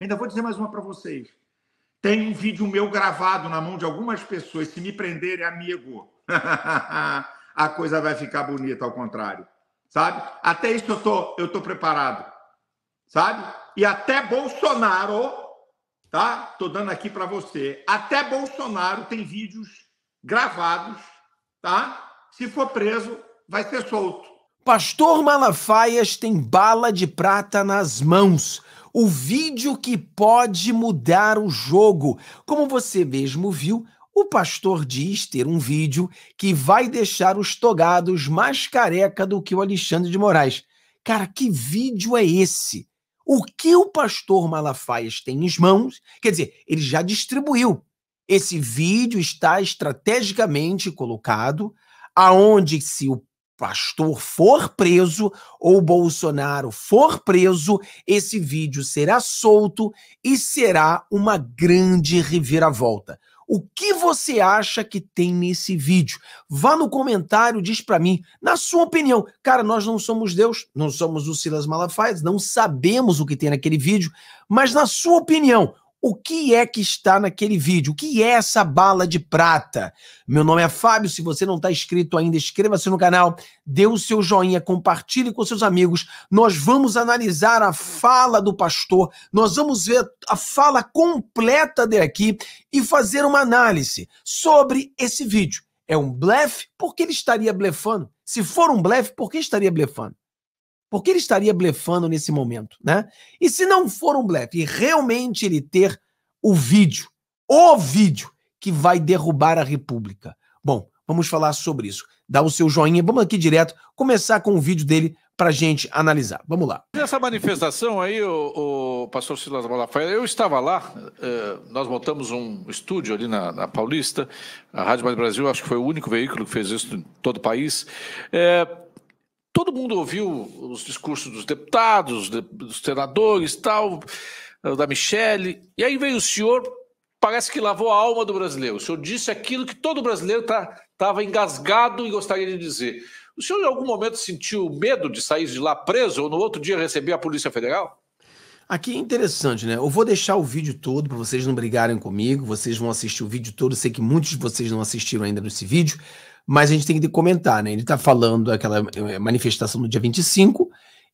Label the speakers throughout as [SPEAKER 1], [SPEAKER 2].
[SPEAKER 1] Ainda vou dizer mais uma para vocês. Tem um vídeo meu gravado na mão de algumas pessoas. Se me prenderem, amigo, a coisa vai ficar bonita, ao contrário. Sabe? Até isso eu tô, eu tô preparado. Sabe? E até Bolsonaro, tá? Tô dando aqui para você. Até Bolsonaro tem vídeos gravados, tá? Se for preso, vai ser solto.
[SPEAKER 2] Pastor Malafaias tem bala de prata nas mãos o vídeo que pode mudar o jogo. Como você mesmo viu, o pastor diz ter um vídeo que vai deixar os togados mais careca do que o Alexandre de Moraes. Cara, que vídeo é esse? O que o pastor Malafaia tem em mãos? Quer dizer, ele já distribuiu. Esse vídeo está estrategicamente colocado aonde se o pastor for preso ou Bolsonaro for preso, esse vídeo será solto e será uma grande reviravolta. O que você acha que tem nesse vídeo? Vá no comentário, diz para mim, na sua opinião. Cara, nós não somos Deus, não somos o Silas Malafaia, não sabemos o que tem naquele vídeo, mas na sua opinião, o que é que está naquele vídeo? O que é essa bala de prata? Meu nome é Fábio. Se você não está inscrito ainda, inscreva-se no canal, dê o seu joinha, compartilhe com seus amigos. Nós vamos analisar a fala do pastor, nós vamos ver a fala completa dele aqui e fazer uma análise sobre esse vídeo. É um blefe? Por que ele estaria blefando? Se for um blefe, por que estaria blefando? Por que ele estaria blefando nesse momento, né? E se não for um blefe, realmente ele ter o vídeo, o vídeo que vai derrubar a República. Bom, vamos falar sobre isso. Dá o seu joinha, vamos aqui direto, começar com o vídeo dele para gente analisar. Vamos lá.
[SPEAKER 3] Nessa manifestação aí, o, o pastor Silas Malafaia, eu estava lá, eh, nós montamos um estúdio ali na, na, Paulista, a Rádio Mais Brasil, acho que foi o único veículo que fez isso em todo o país. Eh, todo mundo ouviu os discursos dos deputados, dos senadores, tal, eh, da Michelle. E aí veio o senhor, parece que lavou a alma do brasileiro. O senhor disse aquilo que todo brasileiro estava tá, engasgado e gostaria de dizer. O senhor em algum momento sentiu medo de sair de lá preso ou no outro dia receber a Polícia Federal?
[SPEAKER 2] Aqui é interessante, né? Eu vou deixar o vídeo todo para vocês não brigarem comigo. Vocês vão assistir o vídeo todo. Sei que muitos de vocês não assistiram ainda nesse vídeo mas a gente tem que comentar, né? Ele está falando daquela eh, manifestação do dia 25,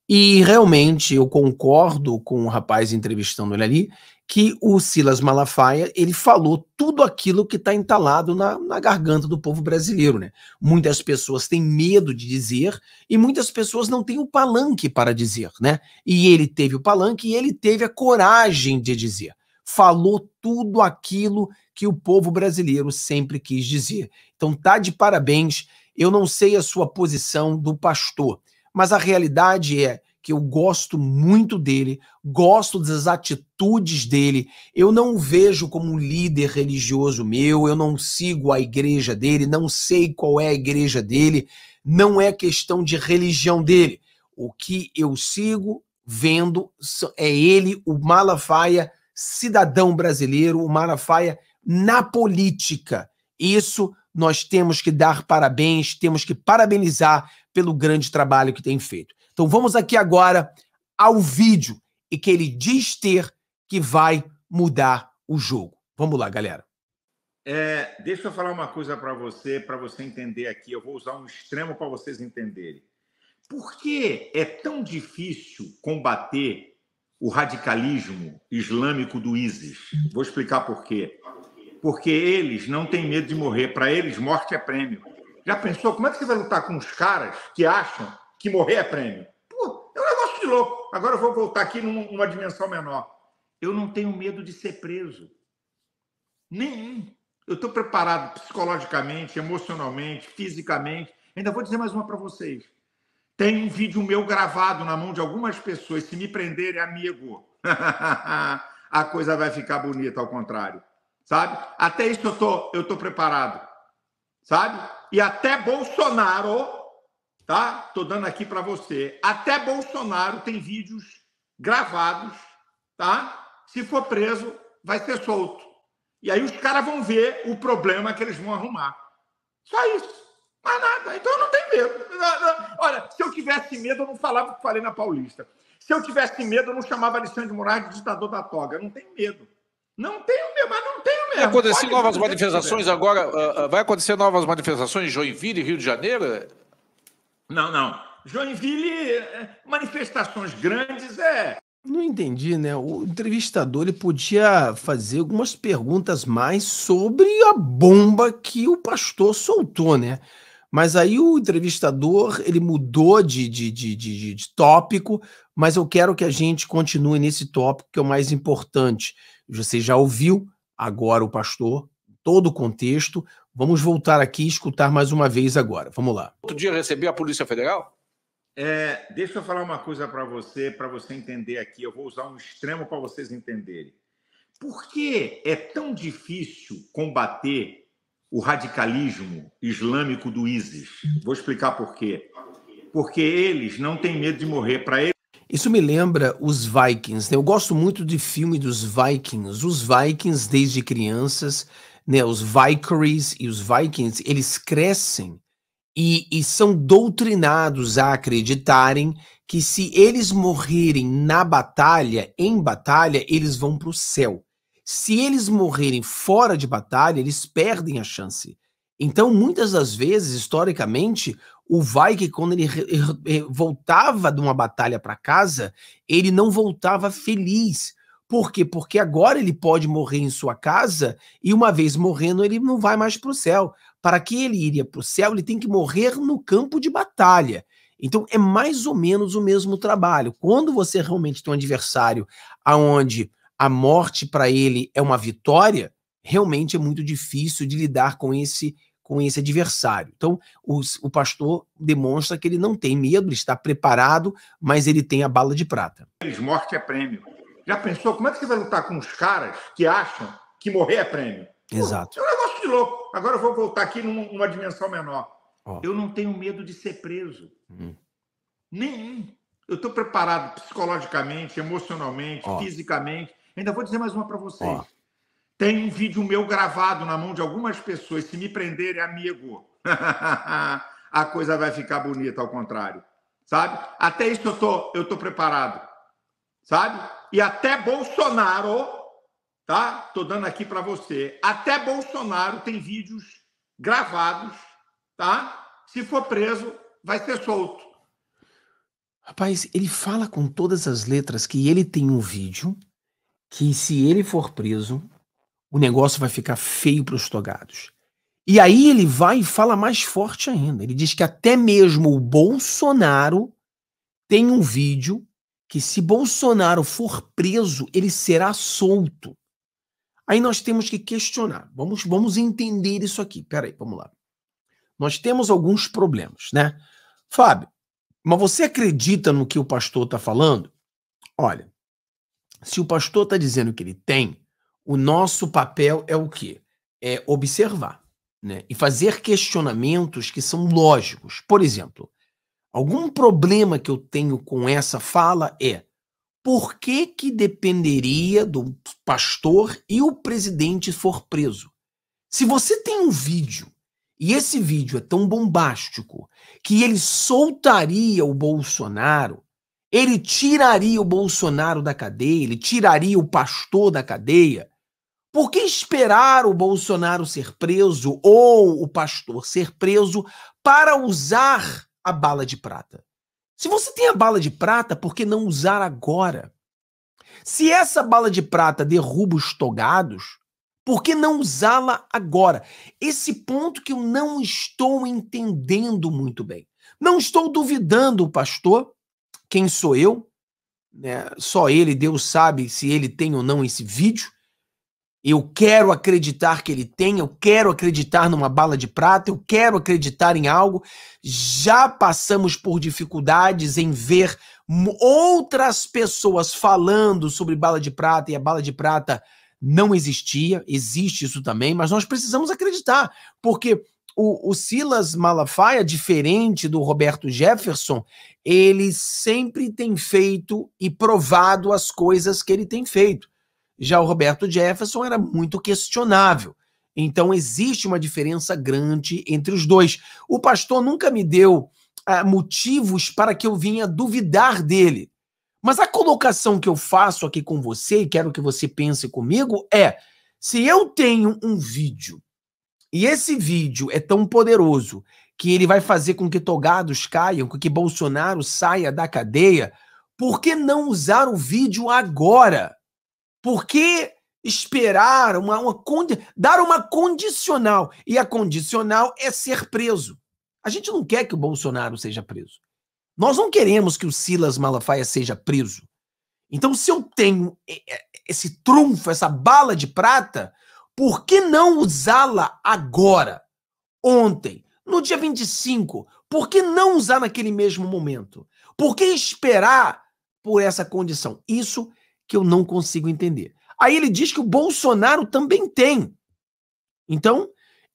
[SPEAKER 2] e realmente eu concordo com o rapaz entrevistando ele ali, que o Silas Malafaia ele falou tudo aquilo que está entalado na, na, garganta do povo brasileiro. Né? Muitas pessoas têm medo de dizer e muitas pessoas não têm o palanque para dizer. Né? E ele teve o palanque e ele teve a coragem de dizer falou tudo aquilo que o povo brasileiro sempre quis dizer. Então tá de parabéns. Eu não sei a sua posição do pastor, mas a realidade é que eu gosto muito dele, gosto das atitudes dele. Eu não o vejo como um líder religioso meu, eu não sigo a igreja dele, não sei qual é a igreja dele, não é questão de religião dele. O que eu sigo, vendo, é ele, o Malafaia, cidadão brasileiro, o Malafaia, na política. Isso nós temos que dar parabéns, temos que parabenizar pelo grande trabalho que tem feito. Então vamos aqui agora ao vídeo e que ele diz ter que vai mudar o jogo. Vamos lá, galera.
[SPEAKER 1] É, deixa eu falar uma coisa para você, para você entender aqui. Eu vou usar um extremo para vocês entenderem. Por que é tão difícil combater o radicalismo islâmico do ISIS. Vou explicar por quê. Porque eles não têm medo de morrer. Para eles, morte é prêmio. Já pensou como é que você vai lutar com os caras que acham que morrer é prêmio? Pô, é um negócio de louco. Agora eu vou voltar aqui numa dimensão menor. Eu não tenho medo de ser preso. Nenhum. Eu estou preparado psicologicamente, emocionalmente, fisicamente. Ainda vou dizer mais uma para vocês. Tem um vídeo meu gravado na mão de algumas pessoas. Se me prenderem, amigo, a coisa vai ficar bonita, ao contrário. Sabe? Até isso eu tô, eu tô preparado. Sabe? E até Bolsonaro, tá? Tô dando aqui para você. Até Bolsonaro tem vídeos gravados, tá? Se for preso, vai ser solto. E aí os caras vão ver o problema que eles vão arrumar. Só isso. Mas nada, então eu não tenho medo. Olha, se eu tivesse medo, eu não falava o que falei na Paulista. Se eu tivesse medo, eu não chamava Alexandre Moraes de ditador da toga. Eu não tem medo. Não tenho mesmo, mas não tenho mesmo. Vai acontecer Pode novas manifestações
[SPEAKER 3] agora? Ah, ah, vai acontecer novas manifestações em Joinville, Rio de Janeiro? Não, não. Joinville, eh, manifestações
[SPEAKER 2] grandes é. Não entendi, né? O entrevistador ele podia fazer algumas perguntas mais sobre a bomba que o pastor soltou, né? Mas aí o entrevistador ele mudou de, de, de, de, de tópico, mas eu quero que a gente continue nesse tópico que é o mais importante. Você já ouviu agora o pastor, todo o contexto. Vamos voltar aqui e escutar mais uma vez agora. Vamos lá.
[SPEAKER 3] Outro dia recebi a Polícia Federal?
[SPEAKER 1] É, deixa eu falar uma coisa para você, para você entender aqui. Eu vou usar um extremo para vocês entenderem. Por que é tão difícil combater o radicalismo islâmico do ISIS. Vou explicar por quê. Porque eles
[SPEAKER 2] não têm medo de morrer. Para eles, isso me lembra os Vikings. Né? Eu gosto muito de filme dos Vikings. Os Vikings, desde crianças, né? os vikings e os Vikings, eles crescem e, e, são doutrinados a acreditarem que se eles morrerem na batalha, em batalha, eles vão para o céu. Se eles morrerem fora de batalha, eles perdem a chance. Então, muitas das vezes, historicamente, o Viking, quando ele voltava de uma batalha para casa, ele não voltava feliz. Por quê? Porque agora ele pode morrer em sua casa e, uma vez morrendo, ele não vai mais para o céu. Para que ele iria para o céu, ele tem que morrer no campo de batalha. Então, é mais ou menos o mesmo trabalho. Quando você realmente tem um adversário aonde a morte para ele é uma vitória, realmente é muito difícil de lidar com esse com esse adversário. Então, os, o pastor demonstra que ele não tem medo, ele está preparado, mas ele tem a bala de prata.
[SPEAKER 1] Morte é prêmio. Já pensou como é que você vai lutar com os caras que acham que morrer é prêmio? Exato. Pô, é um negócio de louco. Agora eu vou voltar aqui numa dimensão menor. Oh. Eu não tenho medo de ser preso. Uhum. Nenhum. Eu estou preparado psicologicamente, emocionalmente, oh. fisicamente. Ainda vou dizer mais uma para vocês. Ó. Tem um vídeo meu gravado na mão de algumas pessoas. Se me prenderem, amigo, a coisa vai ficar bonita, ao contrário. Sabe? Até isso eu tô, eu tô preparado. Sabe? E até Bolsonaro, tá? Tô dando aqui para você. Até Bolsonaro tem vídeos gravados, tá? Se for preso, vai ser solto.
[SPEAKER 2] Rapaz, ele fala com todas as letras que ele tem um vídeo que se ele for preso, o negócio vai ficar feio para os togados. E aí ele vai e fala mais forte ainda. Ele diz que até mesmo o Bolsonaro tem um vídeo que se Bolsonaro for preso, ele será solto. Aí nós temos que questionar. Vamos, vamos entender isso aqui. Peraí, vamos lá. Nós temos alguns problemas, né? Fábio, mas você acredita no que o pastor está falando? Olha, se o pastor está dizendo que ele tem, o nosso papel é o quê? É observar né? e fazer questionamentos que são lógicos. Por exemplo, algum problema que eu tenho com essa fala é por que, que dependeria do pastor e o presidente for preso? Se você tem um vídeo e esse vídeo é tão bombástico que ele soltaria o Bolsonaro, ele tiraria o Bolsonaro da cadeia, ele tiraria o pastor da cadeia. Por que esperar o Bolsonaro ser preso ou o pastor ser preso para usar a bala de prata? Se você tem a bala de prata, por que não usar agora? Se essa bala de prata derruba os togados, por que não usá-la agora? Esse ponto que eu não estou entendendo muito bem. Não estou duvidando o pastor, quem sou eu? Né? Só ele, Deus sabe se ele tem ou não esse vídeo. Eu quero acreditar que ele tem, eu quero acreditar numa bala de prata, eu quero acreditar em algo. Já passamos por dificuldades em ver outras pessoas falando sobre bala de prata e a bala de prata não existia, existe isso também, mas nós precisamos acreditar, porque o, o, Silas Malafaia, diferente do Roberto Jefferson, ele sempre tem feito e provado as coisas que ele tem feito. Já o Roberto Jefferson era muito questionável. Então existe uma diferença grande entre os dois. O pastor nunca me deu ah, motivos para que eu vinha duvidar dele. Mas a colocação que eu faço aqui com você e quero que você pense comigo é: se eu tenho um vídeo e esse vídeo é tão poderoso que ele vai fazer com que togados caiam, com que Bolsonaro saia da cadeia. Por que não usar o vídeo agora? Por que esperar uma, uma dar uma condicional? E a condicional é ser preso. A gente não quer que o Bolsonaro seja preso. Nós não queremos que o Silas Malafaia seja preso. Então, se eu tenho esse trunfo, essa bala de prata, por que não usá-la agora, ontem, no dia 25? Por que não usar naquele mesmo momento? Por que esperar por essa condição? Isso que eu não consigo entender. Aí ele diz que o Bolsonaro também tem. Então,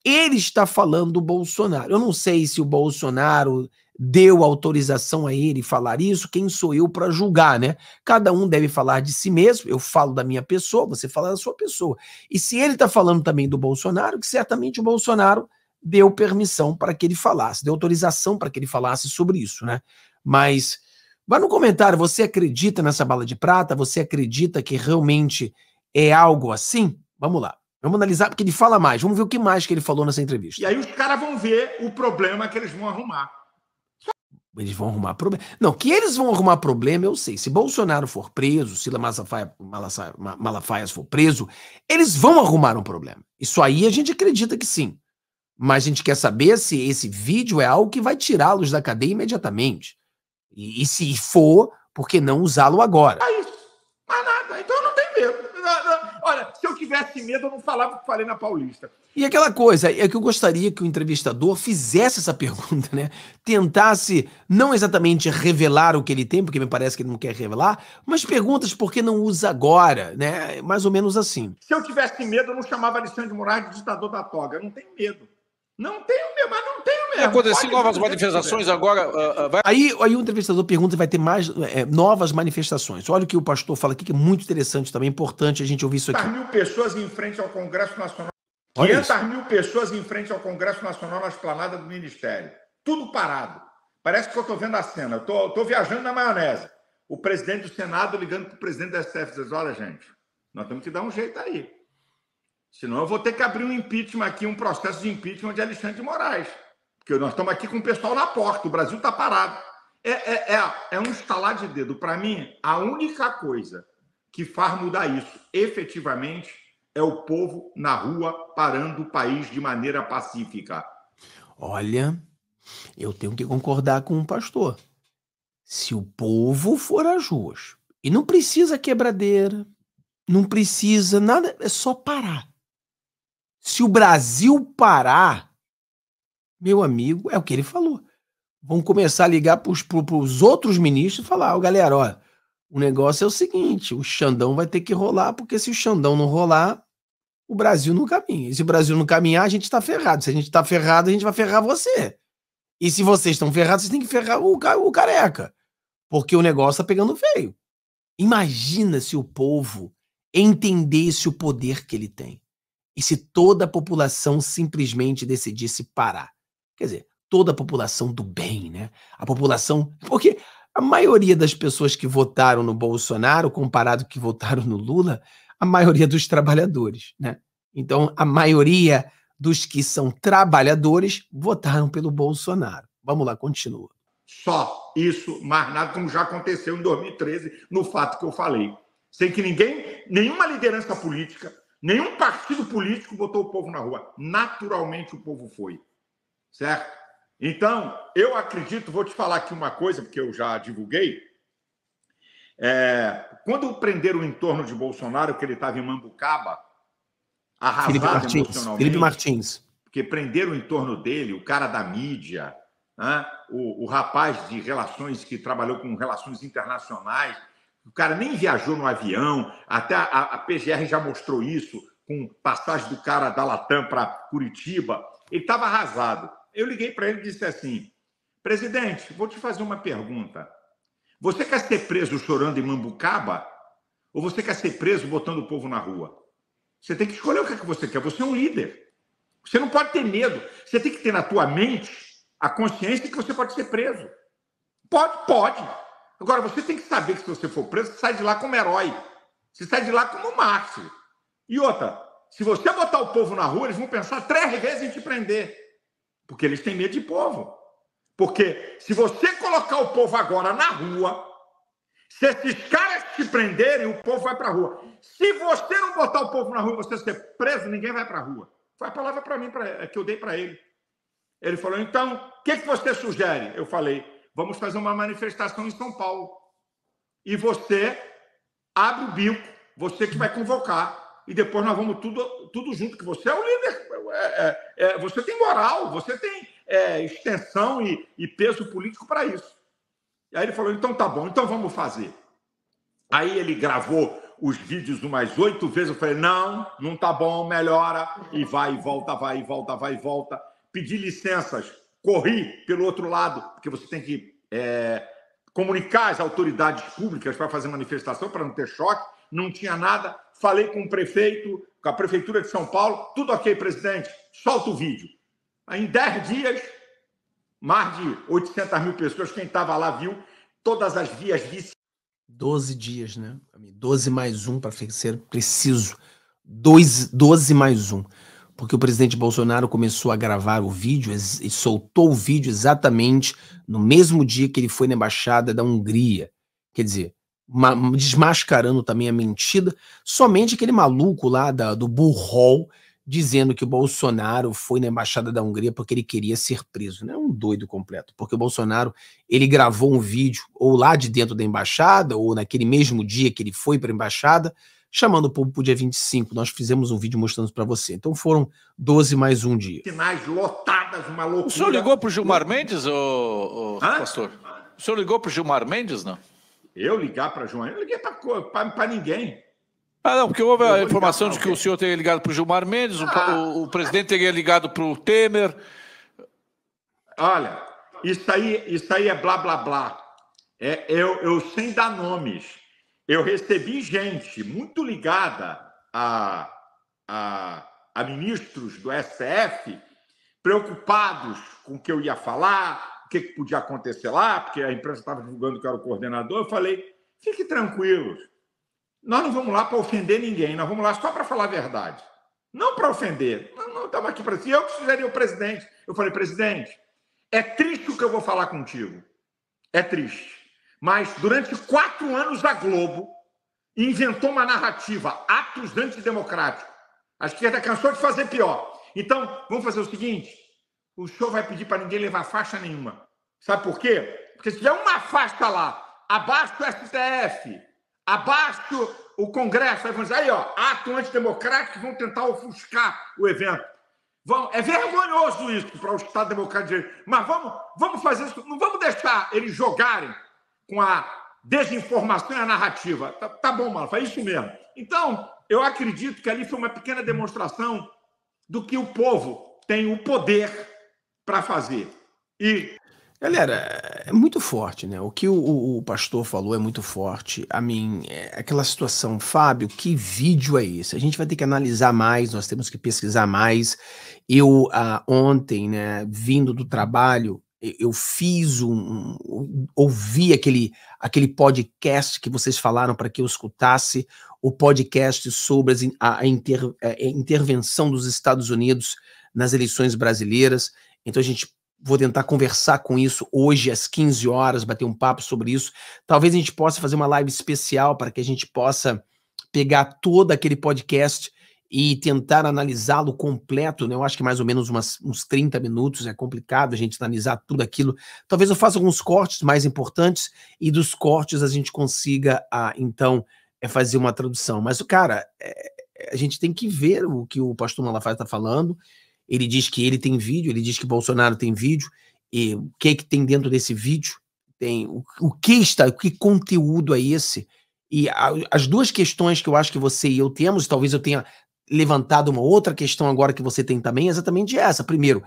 [SPEAKER 2] ele está falando do Bolsonaro. Eu não sei se o Bolsonaro deu autorização a ele falar isso, quem sou eu para julgar, né? Cada um deve falar de si mesmo, eu falo da minha pessoa, você fala da sua pessoa. E se ele está falando também do Bolsonaro, que certamente o Bolsonaro deu permissão para que ele falasse, deu autorização para que ele falasse sobre isso, né? Mas vá no comentário, você acredita nessa bala de prata? Você acredita que realmente é algo assim? Vamos lá. Vamos analisar porque ele fala mais. Vamos ver o que mais que ele falou nessa entrevista.
[SPEAKER 1] E aí os caras vão ver o problema que eles vão arrumar.
[SPEAKER 2] Eles vão arrumar problema. Não, que eles vão arrumar problema, eu sei. Se Bolsonaro for preso, se Malafaia, Malafaia, Malafaia for preso, eles vão arrumar um problema. Isso aí a gente acredita que sim. Mas a gente quer saber se esse vídeo é algo que vai tirá-los da cadeia imediatamente. E, e se for, por que não usá-lo agora? Aí
[SPEAKER 1] medo. Olha, se eu tivesse medo, eu não falava o que falei na Paulista.
[SPEAKER 2] E aquela coisa, é que eu gostaria que o entrevistador fizesse essa pergunta, né? Tentasse não exatamente revelar o que ele tem, porque me parece que ele não quer revelar, mas perguntas por que não usa agora, né? Mais ou menos assim.
[SPEAKER 1] Se eu tivesse medo, eu não chamava Alexandre de Moraes de ditador da toga. Eu não tenho medo. Não
[SPEAKER 3] tenho medo, mas não tenho é, mesmo. acontecer novas
[SPEAKER 2] manifestações agora. Uh, uh, vai... aí, aí o entrevistador pergunta vai ter mais é, novas manifestações. Olha o que o pastor fala aqui, que é muito interessante também, é importante a gente ouvir isso aqui. 500
[SPEAKER 1] mil pessoas em frente ao Congresso Nacional. Olha 500 mil pessoas em frente ao Congresso Nacional na esplanada do Ministério. Tudo parado. Parece que eu estou vendo a cena. Estou viajando na maionese. O presidente do Senado ligando para o presidente da STF diz: olha, gente, nós temos que dar um jeito aí. Senão eu vou ter que abrir um impeachment aqui, um processo de impeachment de Alexandre de Moraes. Porque nós estamos aqui com o pessoal na porta, o Brasil está parado. É, é, é, é um estalar de dedo. Para mim, a única coisa que faz mudar isso efetivamente é o povo na rua parando o país de maneira pacífica.
[SPEAKER 2] Olha, eu tenho que concordar com o pastor. Se o povo for às ruas, e não precisa quebradeira, não precisa nada, é só parar. Se o Brasil parar, meu amigo, é o que ele falou. Vão começar a ligar para os outros ministros e falar: oh, galera, ó, o negócio é o seguinte: o Xandão vai ter que rolar, porque se o Xandão não rolar, o Brasil não caminha. E se o Brasil não caminhar, a gente está ferrado. Se a gente está ferrado, a gente vai ferrar você. E se vocês estão ferrados, vocês têm que ferrar o, o careca. Porque o negócio está pegando feio. Imagina se o povo entendesse o poder que ele tem. E se toda a população simplesmente decidisse parar. Quer dizer, toda a população do bem, né? A população. Porque a maioria das pessoas que votaram no Bolsonaro, comparado que votaram no Lula, a maioria dos trabalhadores, né? Então, a maioria dos que são trabalhadores votaram pelo Bolsonaro. Vamos lá, continua.
[SPEAKER 1] Só isso, mais nada, como já aconteceu em 2013, no fato que eu falei. Sem que ninguém, nenhuma liderança política, nenhum partido político botou o povo na rua. Naturalmente o povo foi certo? Então, eu acredito, vou te falar aqui uma coisa, porque eu já divulguei. É, quando prenderam o entorno de Bolsonaro, que ele estava em Mambucaba, arrasado Felipe Martins, Felipe
[SPEAKER 2] Martins.
[SPEAKER 1] Porque prenderam em torno dele o cara da mídia, né? o, o rapaz de relações que trabalhou com relações internacionais. O cara nem viajou no avião, até a, a PGR já mostrou isso, com passagem do cara da Latam para Curitiba. Ele estava arrasado. Eu liguei para ele e disse assim: presidente, vou te fazer uma pergunta. Você quer ser preso chorando em Mambucaba? Ou você quer ser preso botando o povo na rua? Você tem que escolher o que é que você quer. Você é um líder. Você não pode ter medo. Você tem que ter na tua mente a consciência de que você pode ser preso. Pode, pode. Agora, você tem que saber que se você for preso, você sai de lá como herói. Você sai de lá como mártir. E outra, se você botar o povo na rua, eles vão pensar três vezes em te prender. Porque eles têm medo de povo. Porque se você colocar o povo agora na rua, se esses caras te prenderem, o povo vai para a rua. Se você não botar o povo na rua, você ser preso, ninguém vai para a rua. Foi a palavra para mim pra, é, que eu dei para ele. Ele falou: então, o que, que você sugere? Eu falei: vamos fazer uma manifestação em São Paulo. E você abre o bico, você que vai convocar e depois nós vamos tudo, tudo junto, que você é o líder, é, é, é você tem moral, você tem é, extensão e, e peso político para isso. E aí ele falou: então tá bom, então vamos fazer. Aí ele gravou os vídeos umas oito vezes. Eu falei: não, não tá bom, melhora. E vai e volta, vai e volta, vai e volta. Pedi licenças, corri pelo outro lado, porque você tem que é, comunicar às autoridades públicas para fazer manifestação, para não ter choque. Não tinha nada falei com o prefeito, com a prefeitura de São Paulo, tudo ok, presidente, solta o vídeo. Aí, em 10 dias, mais de 800 mil pessoas, quem estava lá viu todas
[SPEAKER 2] as vias vice. 12 dias, né? 12 mais um, para ser preciso. 12, mais um. Porque o presidente Bolsonaro começou a gravar o vídeo e soltou o vídeo exatamente no mesmo dia que ele foi na embaixada da Hungria. Quer dizer, desmascarando também a mentira, somente aquele maluco lá da, do Bull Hall dizendo que o Bolsonaro foi na embaixada da Hungria porque ele queria ser preso, né? Um doido completo, porque o Bolsonaro ele gravou um vídeo ou lá de dentro da embaixada ou naquele mesmo dia que ele foi para a embaixada, chamando o povo para o dia 25. Nós fizemos um vídeo mostrando para você. Então foram 12 mais um dia.
[SPEAKER 3] Sinais lotadas, uma loucura. O senhor ligou para o Gilmar Mendes, ô, ô, pastor? O senhor ligou para o Gilmar Mendes, não? Eu ligar para João, eu liguei para ninguém. Ah, não, porque houve a informação de que o senhor teria ligado para o Gilmar Mendes, ah, o, o, presidente teria ligado para o Temer. Olha, isso aí, isso aí é blá blá blá. É,
[SPEAKER 1] eu, eu sem dar nomes. Eu recebi gente muito ligada a, a, a ministros do SF preocupados com o que eu ia falar, o que, que podia acontecer lá, porque a imprensa estava divulgando que era o coordenador. Eu falei: fique tranquilo, nós não vamos lá para ofender ninguém, nós vamos lá só para falar a verdade. Não para ofender, Não, não estamos aqui para isso. Eu que sugeri o presidente. Eu falei: presidente, é triste o que eu vou falar contigo. É triste. Mas durante quatro anos a Globo inventou uma narrativa, atos antidemocráticos. A esquerda cansou de fazer pior. Então, vamos fazer o seguinte: o show vai pedir para ninguém levar faixa nenhuma. Sabe por quê? Porque se tiver uma faixa lá, abaixo do STF, abaixo o Congresso, vai dizer, aí, ó, ato antidemocrático, vão tentar ofuscar o evento. Vão, é vergonhoso isso para o Estado Democrático de Direito. Mas vamos, vamos fazer isso, não vamos deixar eles jogarem com a desinformação e a narrativa. Tá, tá bom, Malafa, é isso mesmo. Então, eu acredito que ali foi uma pequena demonstração do que o povo tem o poder para fazer.
[SPEAKER 2] E Galera, é muito forte, né? O que o, o, pastor falou é muito forte. A mim, é aquela situação, Fábio, que vídeo é esse? A gente vai ter que analisar mais, nós temos que pesquisar mais. Eu, ah, ontem, né, vindo do trabalho, eu fiz um, um. ouvi aquele, aquele podcast que vocês falaram para que eu escutasse, o podcast sobre a, a, inter, a é, intervenção dos Estados Unidos nas eleições brasileiras. Então a gente vou tentar conversar com isso hoje às 15 horas, bater um papo sobre isso. Talvez a gente possa fazer uma live especial para que a gente possa pegar todo aquele podcast e tentar analisá-lo completo, né? Eu acho que mais ou menos umas, uns 30 minutos, é complicado a gente analisar tudo aquilo. Talvez eu faça alguns cortes mais importantes e dos cortes a gente consiga, ah, então, é fazer uma tradução. Mas, cara, é, é a gente tem que ver o que o pastor Malafaia está falando ele diz que ele tem vídeo, ele diz que Bolsonaro tem vídeo, e o que é que tem dentro desse vídeo? Tem o, o que está, que conteúdo é esse? E a, as duas questões que eu acho que você e eu temos, talvez eu tenha levantado uma outra questão agora que você tem também, é exatamente essa. Primeiro,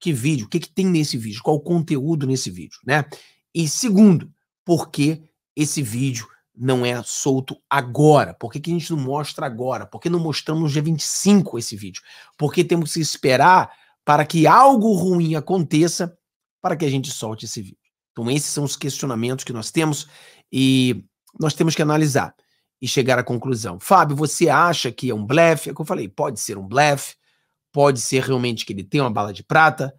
[SPEAKER 2] que vídeo, o que, é que tem nesse vídeo, qual o conteúdo nesse vídeo, né? E segundo, por que esse vídeo não é solto agora? Por que, que a gente não mostra agora? Por que não mostramos no dia 25 esse vídeo? Porque temos que esperar para que algo ruim aconteça para que a gente solte esse vídeo. Então, esses são os questionamentos que nós temos e nós temos que analisar e chegar à conclusão. Fábio, você acha que é um blefe? É o que eu falei, pode ser um blefe, pode ser realmente que ele tem uma bala de prata,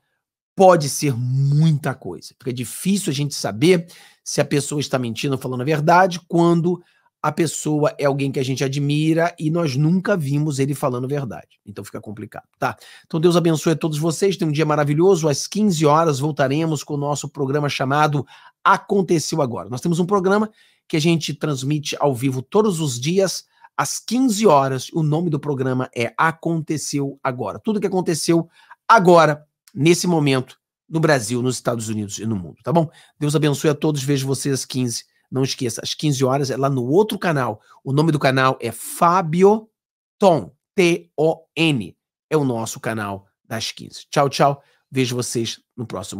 [SPEAKER 2] pode ser muita coisa. Fica é difícil a gente saber se a pessoa está mentindo ou falando a verdade quando a pessoa é alguém que a gente admira e nós nunca vimos ele falando a verdade. Então fica complicado, tá? Então Deus abençoe a todos vocês. Tenham um dia maravilhoso. Às 15 horas voltaremos com o nosso programa chamado Aconteceu Agora. Nós temos um programa que a gente transmite ao vivo todos os dias às 15 horas. O nome do programa é Aconteceu Agora. Tudo que aconteceu agora nesse momento no Brasil, nos Estados Unidos e no mundo, tá bom? Deus abençoe a todos, vejo vocês às 15. Não esqueça, às 15 horas é lá no outro canal. O nome do canal é Fábio Tom, T-O-N. É o nosso canal das 15. Tchau, tchau. Vejo vocês no próximo